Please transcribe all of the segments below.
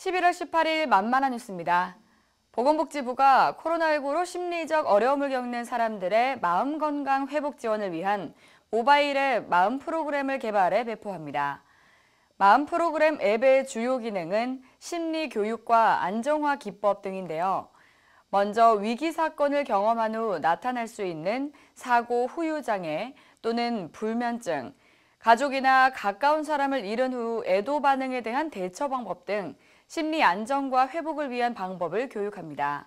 11월 18일 만만한 뉴스입니다. 보건복지부가 코로나19로 심리적 어려움을 겪는 사람들의 마음 건강 회복 지원을 위한 모바일의 마음 프로그램을 개발해 배포합니다. 마음 프로그램 앱의 주요 기능은 심리 교육과 안정화 기법 등인데요. 먼저 위기 사건을 경험한 후 나타날 수 있는 사고 후유 장애 또는 불면증, 가족이나 가까운 사람을 잃은 후 애도 반응에 대한 대처 방법 등 심리 안정과 회복을 위한 방법을 교육합니다.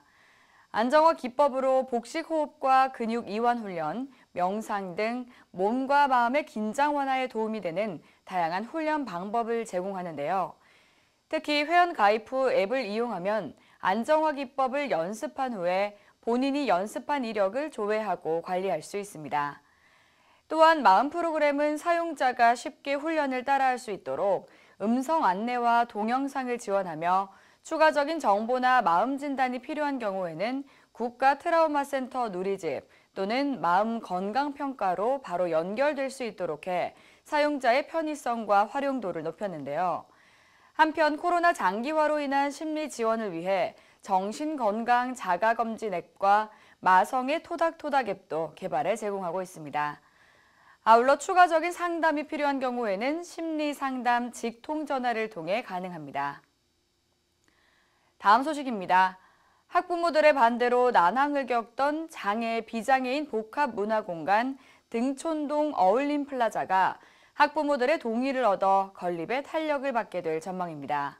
안정화 기법으로 복식 호흡과 근육 이완 훈련, 명상 등 몸과 마음의 긴장 완화에 도움이 되는 다양한 훈련 방법을 제공하는데요. 특히 회원 가입 후 앱을 이용하면 안정화 기법을 연습한 후에 본인이 연습한 이력을 조회하고 관리할 수 있습니다. 또한 마음 프로그램은 사용자가 쉽게 훈련을 따라할 수 있도록 음성 안내와 동영상을 지원하며 추가적인 정보나 마음 진단이 필요한 경우에는 국가 트라우마 센터 누리집 또는 마음 건강 평가로 바로 연결될 수 있도록 해 사용자의 편의성과 활용도를 높였는데요. 한편 코로나 장기화로 인한 심리 지원을 위해 정신건강 자가검진 앱과 마성의 토닥토닥 앱도 개발해 제공하고 있습니다. 아울러 추가적인 상담이 필요한 경우에는 심리상담 직통전화를 통해 가능합니다. 다음 소식입니다. 학부모들의 반대로 난항을 겪던 장애 비장애인 복합문화공간 등촌동 어울림플라자가 학부모들의 동의를 얻어 건립에 탄력을 받게 될 전망입니다.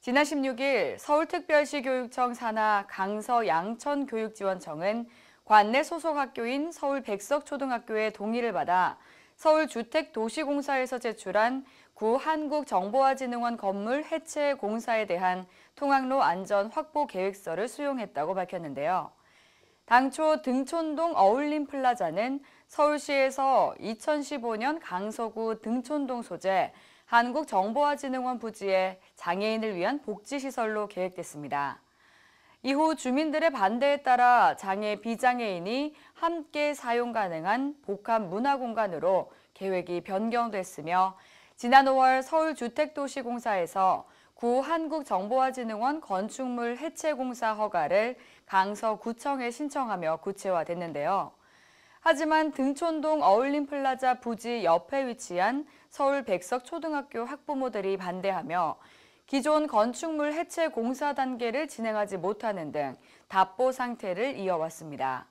지난 16일 서울특별시교육청 산하 강서양천교육지원청은 관내 소속 학교인 서울 백석초등학교의 동의를 받아 서울주택도시공사에서 제출한 구 한국정보화진흥원 건물 해체 공사에 대한 통학로 안전 확보 계획서를 수용했다고 밝혔는데요. 당초 등촌동 어울림 플라자는 서울시에서 2015년 강서구 등촌동 소재 한국정보화진흥원 부지에 장애인을 위한 복지시설로 계획됐습니다. 이후 주민들의 반대에 따라 장애 비장애인이 함께 사용 가능한 복합 문화공간으로 계획이 변경됐으며 지난 5월 서울주택도시공사에서 구 한국정보화진흥원 건축물 해체공사 허가를 강서구청에 신청하며 구체화됐는데요. 하지만 등촌동 어울림플라자 부지 옆에 위치한 서울 백석초등학교 학부모들이 반대하며 기존 건축물 해체 공사 단계를 진행하지 못하는 등 답보 상태를 이어왔습니다.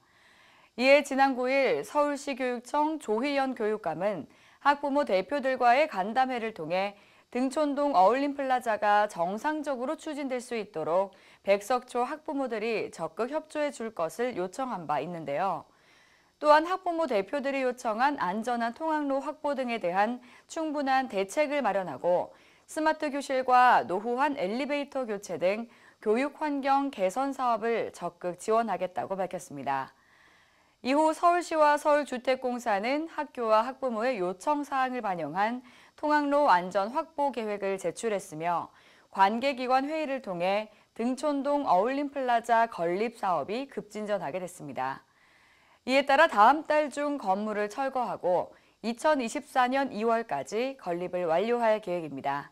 이에 지난 9일 서울시 교육청 조희연 교육감은 학부모 대표들과의 간담회를 통해 등촌동 어울림 플라자가 정상적으로 추진될 수 있도록 백석초 학부모들이 적극 협조해 줄 것을 요청한 바 있는데요. 또한 학부모 대표들이 요청한 안전한 통학로 확보 등에 대한 충분한 대책을 마련하고 스마트 교실과 노후한 엘리베이터 교체 등 교육 환경 개선 사업을 적극 지원하겠다고 밝혔습니다. 이후 서울시와 서울주택공사는 학교와 학부모의 요청 사항을 반영한 통학로 안전 확보 계획을 제출했으며 관계기관 회의를 통해 등촌동 어울림플라자 건립 사업이 급진전하게 됐습니다. 이에 따라 다음 달 중 건물을 철거하고 2024년 2월까지 건립을 완료할 계획입니다.